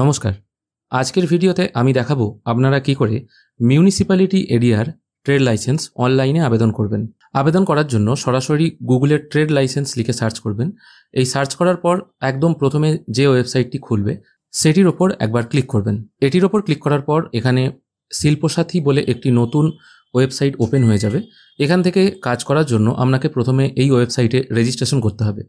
নমস্কার আজকের ভিডিওতে আমি দেখাবো আপনারা কি করে মিউনিসিপ্যালিটি এরিয়ার ট্রেড লাইসেন্স অনলাইনে আবেদন করবেন আবেদন করার জন্য সরাসরি গুগলের ট্রেড লাইসেন্স লিখে সার্চ করবেন এই সার্চ করার পর একদম প্রথমে যে ওয়েবসাইটটি খুলবে সেটির ওপর একবার ক্লিক করবেন এটির ওপর ক্লিক করার পর এখানে শিল্পসাথী বলে একটি নতুন ওয়েবসাইট ওপেন হয়ে যাবে এখান থেকে কাজ করার জন্য আপনাকে প্রথমে এই ওয়েবসাইটে রেজিস্ট্রেশন করতে হবে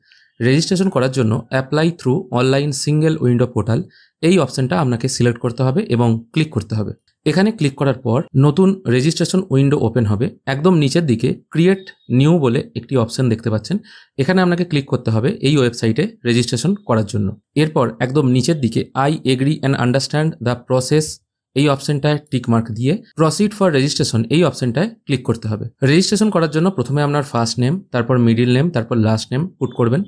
রেজিস্ট্রেশন করার জন্য apply through online single window portal এই অপশানটা আপনাকে সিলেক্ট করতে হবে এবং ক্লিক করতে হবে এখানে ক্লিক করার পর নতুন রেজিস্ট্রেশন উইন্ডো ওপেন হবে একদম নিচের দিকে ক্রিয়েট নিউ বলে একটি অপশন দেখতে পাচ্ছেন এখানে আপনাকে ক্লিক করতে হবে এই ওয়েবসাইটে রেজিস্ট্রেশন করার জন্য এরপর একদম নিচের দিকে I agree and understand the process এই অপশনটায় টিক মার্ক দিয়ে প্রসিড ফর রেজিস্ট্রেশন এই অপশনটায় ক্লিক করতে হবে রেজিস্ট্রেশন করার জন্য প্রথমে আপনার ফার্স্ট নেম তারপর মিডিল নেম তারপর লাস্ট নেম পুট করবেন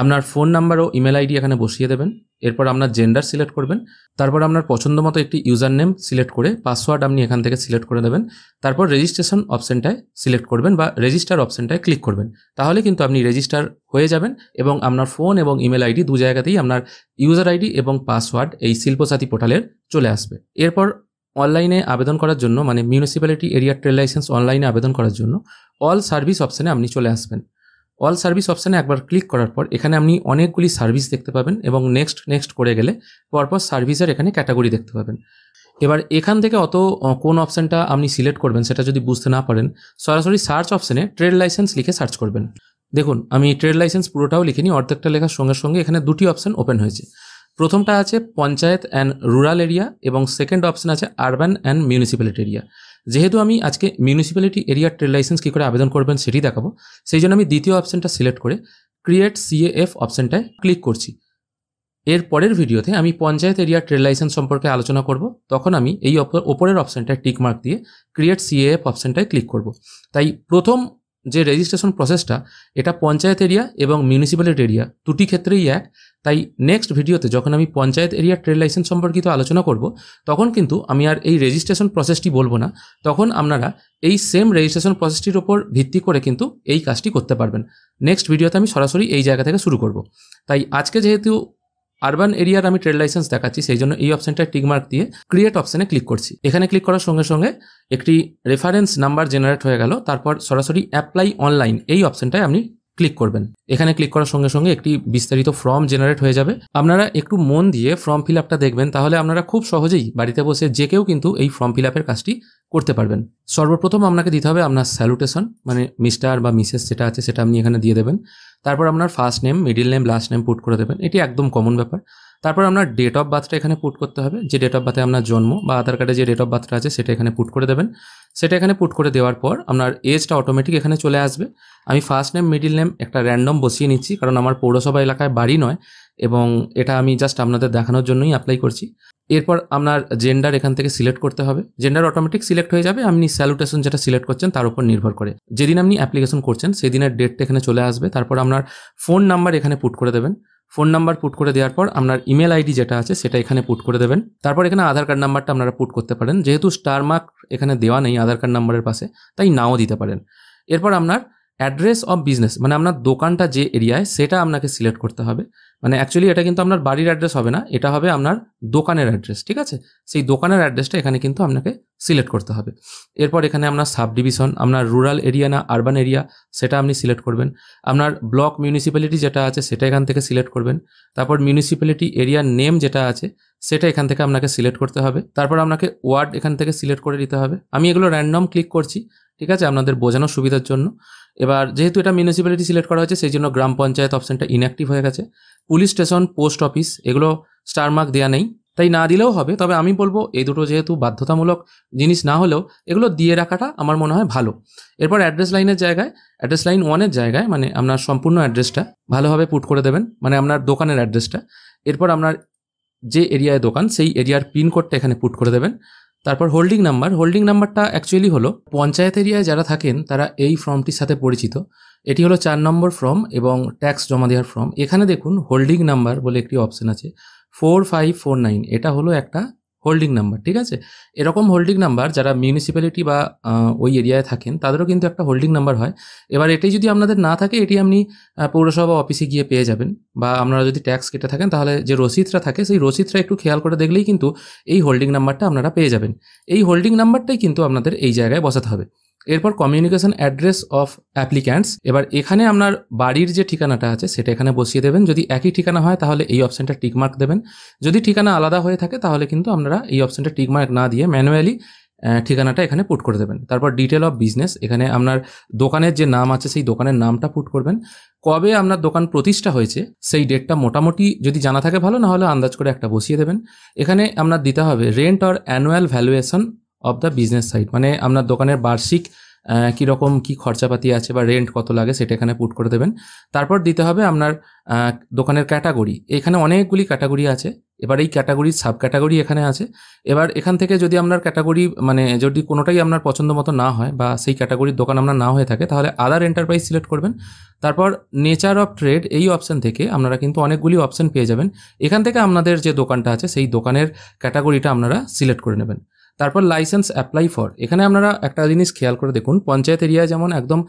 আপনার ফোন নাম্বার ও ইমেল আইডি এখানে বসিয়ে দেবেন এরপর আপনার জেন্ডার সিলেক্ট করবেন তারপর আপনার পছন্দ মতো একটি ইউজার নেম সিলেক্ট করে পাসওয়ার্ড আপনি এখান থেকে সিলেক্ট করে দেবেন তারপর রেজিস্ট্রেশন অপশনটায় সিলেক্ট করবেন বা রেজিস্টার অপশনটায় ক্লিক করবেন তাহলে কিন্তু আপনি রেজিস্টার হয়ে যাবেন এবং আপনার ফোন এবং ইমেল আইডি দু জায়গাতেই আপনার ইউজার আইডি এবং পাসওয়ার্ড এই শিল্পসাথী পোর্টালের চলে আসবে এরপর অনলাইনে আবেদন করার জন্য মানে মিউনিসিপ্যালিটি এরিয়া ট্রেড লাইসেন্স অনলাইনে আবেদন করার জন্য অল সার্ভিস অপশানে আপনি চলে আসবেন অল সার্ভিস অপশানে একবার ক্লিক করার পর এখানে আপনি অনেকগুলি সার্ভিস দেখতে পাবেন এবং নেক্সট নেক্সট করে গেলে পরপর সার্ভিসের এখানে ক্যাটাগরি দেখতে পাবেন এবার এখান থেকে অত কোন অপশানটা আপনি সিলেক্ট করবেন সেটা যদি বুঝতে না পারেন সরাসরি সার্চ অপশানে ট্রেড লাইসেন্স লিখে সার্চ করবেন দেখুন আমি ট্রেড লাইসেন্স পুরোটাও লিখিনি অর্ধেকটা লেখার সঙ্গে সঙ্গে এখানে দুটি অপশান ওপেন হয়েছে প্রথমটা আছে পঞ্চায়েত অ্যান্ড রুরাল এরিয়া এবং সেকেন্ড অপশন আছে আরবান অ্যান্ড মিউনিসিপ্যালিটি এরিয়া যেহেতু আমি আজকে মিউনিসিপ্যালিটি এরিয়ার ট্রেড লাইসেন্স কী করে আবেদন করবেন সেটি দেখাবো সেই জন্য আমি দ্বিতীয় অপশনটা সিলেক্ট করে ক্রিয়েট সিএএফ অপশনটায় ক্লিক করছি এর পরের ভিডিওতে আমি পঞ্চায়েত এরিয়ার ট্রেড লাইসেন্স সম্পর্কে আলোচনা করব তখন আমি এই ওপরের অপশনটায় টিকমার্ক দিয়ে ক্রিয়েট সিএএফ অপশনটায় ক্লিক করব তাই প্রথম যে রেজিস্ট্রেশন প্রসেসটা এটা পঞ্চায়েত এরিয়া এবং মিউনিসিপ্যালিটি এরিয়া দুটি ক্ষেত্রেই এক তাই নেক্সট ভিডিওতে যখন আমি পঞ্চায়েত এরিয়া ট্রেড লাইসেন্স সম্পর্কিত আলোচনা করব তখন কিন্তু আমি আর এই রেজিস্ট্রেশন প্রসেসটি বলবো না তখন আপনারা এই সেম রেজিস্ট্রেশন প্রসেসটির ওপর ভিত্তি করে কিন্তু এই কাজটি করতে পারবেন নেক্সট ভিডিওতে আমি সরাসরি এই জায়গা থেকে শুরু করব তাই আজকে যেহেতু আরবান এরিয়ার আমি ট্রেড লাইসেন্স দেখাচ্ছি সেই জন্য এই অপশনটা টিকমার্ক দিয়ে ক্রিয়েট অপশনে ক্লিক করছি এখানে ক্লিক করার সঙ্গে সঙ্গে একটি রেফারেন্স নাম্বার জেনারেট হয়ে গেল তারপর সরাসরি অ্যাপ্লাই অনলাইন এই অপশনটায় আমি ক্লিক করবেন এখানে ক্লিক করার সঙ্গে সঙ্গে একটি বিস্তারিত ফর্ম জেনারেট হয়ে যাবে আপনারা একটু মন দিয়ে ফর্ম ফিল আপটা দেখবেন তাহলে আপনারা খুব সহজেই বাড়িতে বসে যে কেউ কিন্তু এই ফর্ম ফিল আপের কাজটি করতে পারবেন সর্বপ্রথম আপনাকে দিতে হবে আপনার স্যালুটেশন মানে মিস্টার বা মিসেস যেটা আছে সেটা আপনি এখানে দিয়ে দেবেন তারপর আপনার first name middle name last name put করে দেবেন এটি একদম কমন ব্যাপার তারপর আমরা ডেট অফ বার্থটা এখানে পুট করতে হবে যে ডেট অফ বার্থে আপনার জন্ম বা আধার কার্ডে যে ডেট অফ বার্থটা আছে সেটা এখানে পুট করে দেবেন সেটা এখানে পুট করে দেওয়ার পর আপনার এজটা অটোমেটিক এখানে চলে আসবে আমি ফার্স্ট নেম মিডিল নেম একটা র্যান্ডম বসিয়ে নিচ্ছি কারণ আমার পৌরসভা এলাকায় বাড়ি নয় এবং এটা আমি জাস্ট আপনাদের দেখানোর জন্যই অ্যাপ্লাই করছি এরপর আপনার জেন্ডার এখান থেকে সিলেক্ট করতে হবে জেন্ডার অটোমেটিক সিলেক্ট হয়ে যাবে আপনি স্যালুটেশন যেটা সিলেক্ট করছেন তার উপর নির্ভর করে যেদিন আপনি অ্যাপ্লিকেশন করছেন সেদিনের ডেটটা এখানে চলে আসবে তারপর আপনার ফোন নাম্বার এখানে পুট করে দেবেন ফোন নাম্বার পুট করে দেওয়ার পর আপনার ইমেল আইডি যেটা আছে সেটা এখানে পুট করে দেবেন তারপর এখানে আধার কার্ড নাম্বারটা আপনারা পুট করতে পারেন যেহেতু স্টার মার্ক এখানে দেওয়া নেই আধার কার্ড নাম্বারের পাশে তাই নাও দিতে পারেন এরপর আপনার অ্যাড্রেস অফ বিজনেস মানে আপনার দোকানটা যে এরিয়ায় সেটা আপনাকে সিলেক্ট করতে হবে মানে অ্যাকচুয়ালি এটা কিন্তু আপনার বাড়ির অ্যাড্রেস হবে না এটা হবে আপনার দোকানের অ্যাড্রেস ঠিক আছে সেই দোকানের অ্যাড্রেসটা এখানে কিন্তু আপনাকে সিলেক্ট করতে হবে এরপর এখানে আপনার সাব ডিভিশন আপনার রুরাল এরিয়া না আরবান এরিয়া সেটা আপনি সিলেক্ট করবেন আপনার ব্লক মিউনিসিপ্যালিটি যেটা আছে সেটা এখান থেকে সিলেক্ট করবেন তারপর মিউনিসিপ্যালিটি এরিয়ার নেম যেটা আছে সেটা এখান থেকে আপনাকে সিলেক্ট করতে হবে তারপর আপনাকে ওয়ার্ড এখান থেকে সিলেক্ট করে দিতে হবে আমি এগুলো র্যান্ডম ক্লিক করছি ঠিক আছে আপনাদের বোঝানোর সুবিধার জন্য এবার যেহেতু এটা মিউনিসিপ্যালিটি সিলেক্ট করা হয়েছে সেই জন্য গ্রাম পঞ্চায়েত অপশানটা ইনঅ্যাক্টিভ হয়ে গেছে পুলিশ স্টেশন পোস্ট অফিস এগুলো স্টার মার্ক দেওয়া নেই তাই না দিলেও হবে তবে আমি বলবো এই দুটো যেহেতু বাধ্যতামূলক জিনিস না হলেও এগুলো দিয়ে রাখাটা আমার মনে হয় ভালো এরপর অ্যাড্রেস লাইনের জায়গায় অ্যাড্রেস লাইন ওয়ানের জায়গায় মানে আপনার সম্পূর্ণ অ্যাড্রেসটা ভালোভাবে পুট করে দেবেন মানে আপনার দোকানের অ্যাড্রেসটা এরপর আপনার যে এরিয়ায় দোকান সেই এরিয়ার পিনকোডটা এখানে পুট করে দেবেন তারপর হোল্ডিং নাম্বার হোল্ডিং নাম্বারটা অ্যাকচুয়ালি হলো পঞ্চায়েত এরিয়ায় যারা থাকেন তারা এই ফর্মটির সাথে পরিচিত এটি হলো চার নম্বর ফর্ম এবং ট্যাক্স জমা দেওয়ার ফর্ম এখানে দেখুন হোল্ডিং নাম্বার বলে একটি অপশন আছে ফোর ফাইভ ফোর নাইন এটা হলো একটা হোল্ডিং নাম্বার ঠিক আছে এরকম হোল্ডিং নাম্বার যারা মিউনিসিপ্যালিটি বা ওই এরিয়ায় থাকেন তাদেরও কিন্তু একটা হোল্ডিং নাম্বার হয় এবার এটাই যদি আপনাদের না থাকে এটি আপনি পৌরসভা অফিসে গিয়ে পেয়ে যাবেন বা আপনারা যদি ট্যাক্স কেটে থাকেন তাহলে যে রসিদটা থাকে সেই রসিদটা একটু খেয়াল করে দেখলেই কিন্তু এই হোল্ডিং নাম্বারটা আপনারা পেয়ে যাবেন এই হোল্ডিং নাম্বারটাই কিন্তু আপনাদের এই জায়গায় বসাতে হবে এরপর কমিউনিকেশন অ্যাড্রেস অফ অ্যাপ্লিক্যান্টস এবার এখানে আপনার বাড়ির যে ঠিকানাটা আছে সেটা এখানে বসিয়ে দেবেন যদি একই ঠিকানা হয় তাহলে এই অপশানটা টিকমার্ক দেবেন যদি ঠিকানা আলাদা হয়ে থাকে তাহলে কিন্তু আপনারা এই অপশানটা টিকমার্ক না দিয়ে ম্যানুয়ালি ঠিকানাটা এখানে পুট করে দেবেন তারপর ডিটেল অফ বিজনেস এখানে আপনার দোকানের যে নাম আছে সেই দোকানের নামটা পুট করবেন কবে আপনার দোকান প্রতিষ্ঠা হয়েছে সেই ডেটটা মোটামুটি যদি জানা থাকে ভালো না হলে আন্দাজ করে একটা বসিয়ে দেবেন এখানে আপনার দিতে হবে rent or annual valuation of the business site মানে আপনার দোকানের বার্ষিক কীরকম কী খরচাপাতি আছে বা রেন্ট কত লাগে সেটা এখানে পুট করে দেবেন তারপর দিতে হবে আপনার দোকানের ক্যাটাগরি এখানে অনেকগুলি ক্যাটাগরি আছে এবার এই ক্যাটাগরির সাব ক্যাটাগরি এখানে আছে এবার এখান থেকে যদি আপনার ক্যাটাগরি মানে যদি কোনোটাই আপনার পছন্দ মতো না হয় বা সেই ক্যাটাগরির দোকান আপনার না হয়ে থাকে তাহলে আদার এন্টারপ্রাইজ সিলেক্ট করবেন তারপর নেচার অফ ট্রেড এই অপশান থেকে আপনারা কিন্তু অনেকগুলি অপশান পেয়ে যাবেন এখান থেকে আপনাদের যে দোকানটা আছে সেই দোকানের ক্যাটাগরিটা আপনারা সিলেক্ট করে নেবেন তারপর লাইসেন্স অ্যাপ্লাই ফর এখানে আপনারা একটা জিনিস খেয়াল করে দেখুন পঞ্চায়েত এরিয়ায় যেমন একদম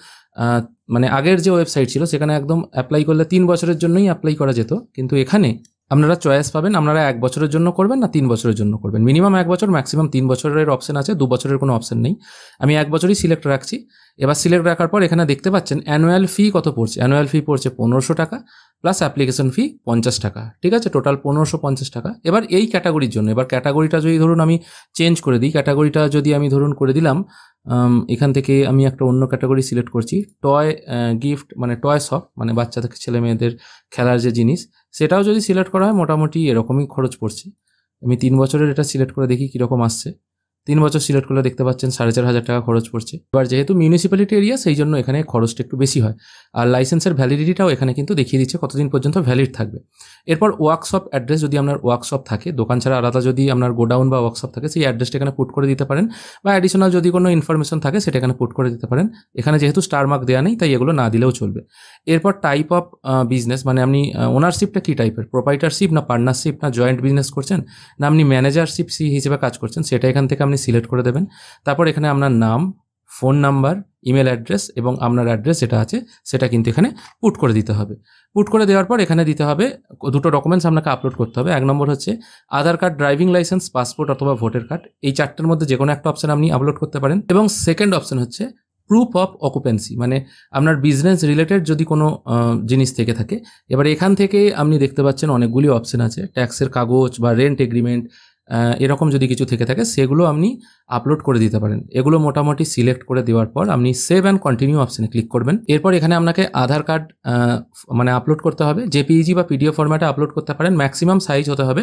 মানে আগের যে ওয়েবসাইট ছিল সেখানে একদম অ্যাপ্লাই করলে তিন বছরের জন্যই অ্যাপ্লাই করা যেত কিন্তু এখানে আপনারা চয়েস পাবেন আপনারা এক বছরের জন্য করবেন না তিন বছরের জন্য করবেন মিনিমাম এক বছর ম্যাক্সিমাম তিন বছরের অপশন আছে দু বছরের কোনো অপশন নেই আমি এক বছরই সিলেক্ট রাখছি এবার সিলেক্ট রাখার পর এখানে দেখতে পাচ্ছেন অ্যানুয়াল ফি কত পড়ছে অ্যানুয়াল ফি পড়ছে পনেরোশো টাকা প্লাস অ্যাপ্লিকেশন ফি পঞ্চাশ টাকা ঠিক আছে টোটাল পনেরোশো পঞ্চাশ টাকা এবার এই ক্যাটাগরির জন্য এবার ক্যাটাগরিটা যদি ধরুন আমি চেঞ্জ করে দিই ক্যাটাগরিটা যদি আমি ধরুন করে দিলাম এখান থেকে আমি একটা অন্য ক্যাটাগরি সিলেক্ট করছি টয় গিফট মানে টয় শপ মানে বাচ্চা থেকে ছেলে মেয়েদের খেলার যে জিনিস সেটাও যদি সিলেক্ট করা হয় মোটামুটি এরকমই খরচ পড়ছে আমি তিন বছরের এটা সিলেক্ট করে দেখি কীরকম আসছে তিন বছর সিলেক্ট করলে দেখতে পাচ্ছেন সাড়ে চার হাজার টাকা খরচ পড়ছে এবার যেহেতু মিউনিসিপ্যালিটি এরিয়া সেই জন্য এখানে খরচটা একটু বেশি হয় আর লাইসেন্সের ভ্যালিডিটিটাও এখানে কিন্তু দেখিয়ে দিচ্ছে কতদিন পর্যন্ত ভ্যালিড থাকবে এরপর ওয়ার্কশপ অ্যাড্রেস যদি আপনার ওয়ার্কশপ থাকে দোকান ছাড়া আলাদা যদি আপনার গোডাউন বা ওয়ার্কশপ থাকে সেই অ্যাড্রেসটা এখানে পুট করে দিতে পারেন বা অ্যাডিশনাল যদি কোনো ইনফরমেশন থাকে সেটা এখানে পুট করে দিতে পারেন এখানে যেহেতু স্টার মার্ক দেওয়া নেই তাই এগুলো না দিলেও চলবে এরপর টাইপ অফ বিজনেস মানে আপনি ওনারশিপটা কী টাইপের প্রোপাইটারশিপ না পার্টনারশিপ না জয়েন্ট বিজনেস করছেন না আপনি ম্যানেজারশিপ সি হিসেবে কাজ করছেন সেটা এখান থেকে আপনি আপনি সিলেক্ট করে দেবেন তারপর এখানে আপনার নাম ফোন নাম্বার ইমেল অ্যাড্রেস এবং আপনার অ্যাড্রেস যেটা আছে সেটা কিন্তু এখানে পুট করে দিতে হবে পুট করে দেওয়ার পর এখানে দিতে হবে দুটো ডকুমেন্টস আপনাকে আপলোড করতে হবে এক নম্বর হচ্ছে Aadhaar card driving licence passport অথবা ভোটার কার্ড এই চারটের মধ্যে যে কোনো একটা অপশান আপনি আপলোড করতে পারেন এবং সেকেন্ড অপশান হচ্ছে প্রুফ অফ অকুপেন্সি মানে আপনার বিজনেস রিলেটেড যদি কোনো জিনিস থেকে থাকে এবার এখান থেকে আপনি দেখতে পাচ্ছেন অনেকগুলি অপশন আছে ট্যাক্সের কাগজ বা রেন্ট এগ্রিমেন্ট এরকম যদি কিছু থেকে থাকে সেগুলো আপনি আপলোড করে দিতে পারেন এগুলো মোটামুটি সিলেক্ট করে দেওয়ার পর আপনি সেভ অ্যান্ড কন্টিনিউ অপশানে ক্লিক করবেন এরপর এখানে আপনাকে আধার কার্ড মানে আপলোড করতে হবে জেপিইজি বা পিডিএফ ফর্ম্যাটে আপলোড করতে পারেন ম্যাক্সিমাম সাইজ হতে হবে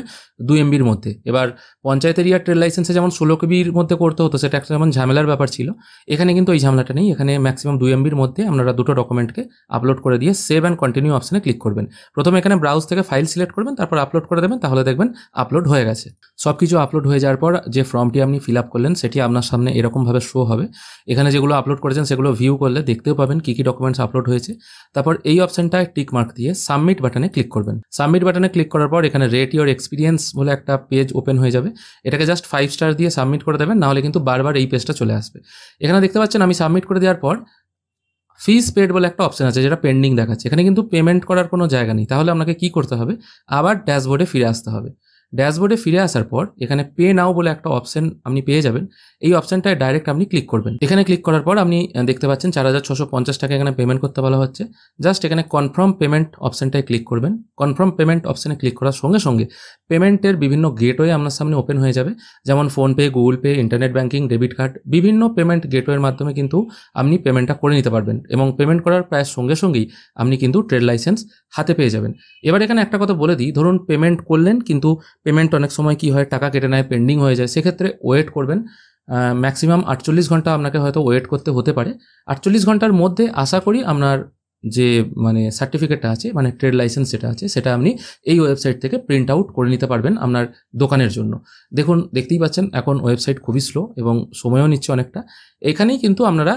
দু এমবির মধ্যে এবার পঞ্চায়েত এরিয়ার ট্রেড লাইসেন্সে যেমন ষোলো কেবির মধ্যে করতে হতো সেটা একটা যেমন ঝামেলার ব্যাপার ছিল এখানে কিন্তু এই ঝামেলাটা নেই এখানে ম্যাক্সিমাম দু এমবির মধ্যে আপনারা দুটো ডকুমেন্টকে আপলোড করে দিয়ে সেভ অ্যান্ড কন্টিনিউ অপশানে ক্লিক করবেন প্রথমে এখানে ব্রাউজ থেকে ফাইল সিলেক্ট করবেন তারপর আপলোড করে দেবেন তাহলে দেখবেন আপলোড হয়ে গেছে সব সব কিছু আপলোড হয়ে যাওয়ার পর যে ফর্মটি আপনি ফিল আপ করলেন সেটি আপনার সামনে এরকমভাবে শো হবে এখানে যেগুলো আপলোড করেছেন সেগুলো ভিউ করলে দেখতেও পাবেন কী কী ডকুমেন্টস আপলোড হয়েছে তারপর এই অপশানটায় টিক মার্ক দিয়ে সাবমিট বাটনে ক্লিক করবেন সাবমিট বাটনে ক্লিক করার পর এখানে রেট ইউর এক্সপিরিয়েন্স বলে একটা পেজ ওপেন হয়ে যাবে এটাকে জাস্ট ফাইভ স্টার দিয়ে সাবমিট করে দেবেন নাহলে কিন্তু বারবার এই পেজটা চলে আসবে এখানে দেখতে পাচ্ছেন আমি সাবমিট করে দেওয়ার পর ফিস পেড বলে একটা অপশন আছে যেটা পেন্ডিং দেখাচ্ছে এখানে কিন্তু পেমেন্ট করার কোনো জায়গা নেই তাহলে আপনাকে কি করতে হবে আবার ড্যাশবোর্ডে ফিরে আসতে হবে ড্যাশবোর্ডে ফিরে আসার পর এখানে পে নাও বলে একটা অপশন আপনি পেয়ে যাবেন এই অপশনটায় ডাইরেক্ট আপনি ক্লিক করবেন এখানে ক্লিক করার পর আপনি দেখতে পাচ্ছেন চার হাজার ছশো পঞ্চাশ টাকা এখানে পেমেন্ট করতে বলা হচ্ছে জাস্ট এখানে কনফার্ম পেমেন্ট অপশনটায় ক্লিক করবেন কনফার্ম পেমেন্ট অপশনে ক্লিক করার সঙ্গে সঙ্গে পেমেন্টের বিভিন্ন গেটওয়ে আপনার সামনে ওপেন হয়ে যাবে যেমন PhonePe Google Pay internet banking debit card বিভিন্ন পেমেন্ট গেটওয়ের মাধ্যমে কিন্তু আপনি পেমেন্টটা করে নিতে পারবেন এবং পেমেন্ট করার প্রায় সঙ্গে সঙ্গেই আপনি কিন্তু ট্রেড লাইসেন্স হাতে পেয়ে যাবেন এবার এখানে একটা কথা বলে দিই ধরুন পেমেন্ট করলেন কিন্তু পেমেন্ট অনেক সময় কি হয় টাকা কেটে নেয় পেন্ডিং হয়ে যায় সেক্ষেত্রে ওয়েট করবেন ম্যাক্সিমাম আটচল্লিশ ঘন্টা আপনাকে হয়তো ওয়েট করতে হতে পারে আটচল্লিশ ঘন্টার মধ্যে আশা করি আপনার যে মানে সার্টিফিকেটটা আছে মানে ট্রেড লাইসেন্স যেটা আছে সেটা আপনি এই ওয়েবসাইট থেকে প্রিন্ট আউট করে নিতে পারবেন আপনার দোকানের জন্য দেখুন দেখতেই পাচ্ছেন এখন ওয়েবসাইট খুবই স্লো এবং সময়ও নিচ্ছে অনেকটা এখানেই কিন্তু আপনারা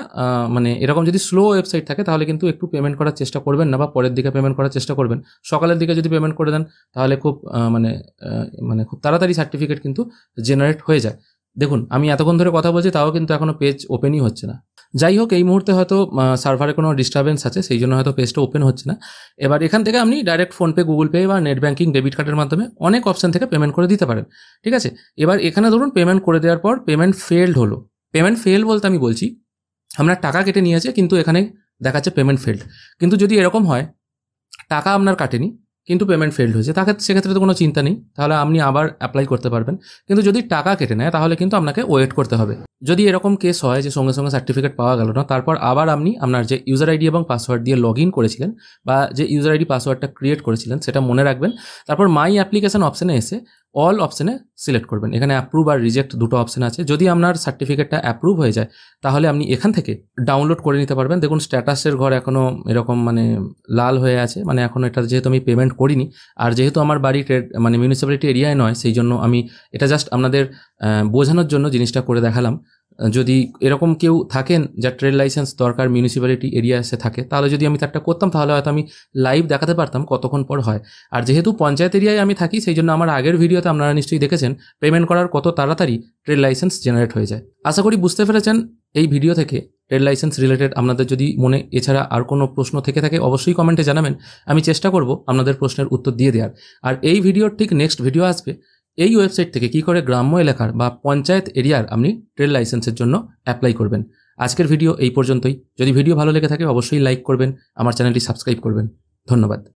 মানে এরকম যদি স্লো ওয়েবসাইট থাকে তাহলে কিন্তু একটু পেমেন্ট করার চেষ্টা করবেন না বা পরের দিকে পেমেন্ট করার চেষ্টা করবেন সকালের দিকে যদি পেমেন্ট করে দেন তাহলে খুব মানে মানে খুব তাড়াতাড়ি সার্টিফিকেট কিন্তু জেনারেট হয়ে যায় দেখুন আমি এতক্ষণ ধরে কথা বলছি তাও কিন্তু এখনও পেজ ওপেনই হচ্ছে না যাই হোক এই মুহূর্তে হয়তো সার্ভারে কোনো ডিস্টারবেন্স আছে সেই জন্য হয়তো পেজটা ওপেন হচ্ছে না এবার এখান থেকে আপনি ডাইরেক্ট ফোনপে গুগল পে বা নেট ব্যাঙ্কিং ডেবিট কার্ডের মাধ্যমে অনেক অপশান থেকে পেমেন্ট করে দিতে পারেন ঠিক আছে এবার এখানে ধরুন পেমেন্ট করে দেওয়ার পর পেমেন্ট ফেলড হলো পেমেন্ট ফেল বলতে আমি বলছি আপনার টাকা কেটে নিয়েছে কিন্তু এখানে দেখাচ্ছে পেমেন্ট ফেলড কিন্তু যদি এরকম হয় টাকা আপনার কাটেনি কিন্তু পেমেন্ট ফেল হয়েছে তাকে সেক্ষেত্রে তো কোনো চিন্তা নেই তাহলে আপনি আবার অ্যাপ্লাই করতে পারবেন কিন্তু যদি টাকা কেটে নেয় তাহলে কিন্তু আপনাকে ওয়েট করতে হবে যদি এরকম কেস হয় যে সঙ্গে সঙ্গে সার্টিফিকেট পাওয়া গেল না তারপর আবার আপনি আপনার যে ইউজার আইডি এবং পাসওয়ার্ড দিয়ে লগ ইন করেছিলেন বা যে ইউজার আইডি পাসওয়ার্ডটা ক্রিয়েট করেছিলেন সেটা মনে রাখবেন তারপর মাই অ্যাপ্লিকেশন অপশানে এসে অল অপশানে সিলেক্ট করবেন এখানে অ্যাপ্রুভ আর রিজেক্ট দুটো অপশান আছে যদি আপনার সার্টিফিকেটটা অ্যাপ্রুভ হয়ে যায় তাহলে আপনি এখান থেকে ডাউনলোড করে নিতে পারবেন দেখুন স্ট্যাটাসের ঘর এখনও এরকম মানে লাল হয়ে আছে মানে এখন এটা যেহেতু আমি পেমেন্ট করিনি আর যেহেতু আমার বাড়ি ট্রেড মানে মিউনিসিপ্যালিটি এরিয়ায় নয় সেই জন্য আমি এটা জাস্ট আপনাদের বোঝানোর জন্য জিনিসটা করে দেখালাম যদি এরকম কেউ থাকেন যার ট্রেড লাইসেন্স দরকার মিউনিসিপ্যালিটি এরিয়া এসে থাকে তাহলে যদি আমি তারটা করতাম তাহলে হয়তো আমি লাইভ দেখাতে পারতাম কতক্ষণ পর হয় আর যেহেতু পঞ্চায়েত এরিয়ায় আমি থাকি সেই জন্য আমার আগের ভিডিওতে আপনারা নিশ্চয়ই দেখেছেন পেমেন্ট করার কত তাড়াতাড়ি ট্রেড লাইসেন্স জেনারেট হয়ে যায় আশা করি বুঝতে পেরেছেন এই ভিডিও থেকে ট্রেড লাইসেন্স রিলেটেড আপনাদের যদি মনে এছাড়া আর কোনো প্রশ্ন থেকে থাকে অবশ্যই কমেন্টে জানাবেন আমি চেষ্টা করব আপনাদের প্রশ্নের উত্তর দিয়ে দেওয়ার আর এই ভিডিওর ঠিক নেক্সট ভিডিও আসবে এই ওয়েবসাইট থেকে কি করে গ্রাম্য এলাকার বা পঞ্চায়েত এরিয়ার আপনি ট্রেড লাইসেন্সের জন্য অ্যাপ্লাই করবেন আজকের ভিডিও এই পর্যন্তই যদি ভিডিও ভালো লেগে থাকে অবশ্যই লাইক করবেন আমার চ্যানেলটি সাবস্ক্রাইব করবেন ধন্যবাদ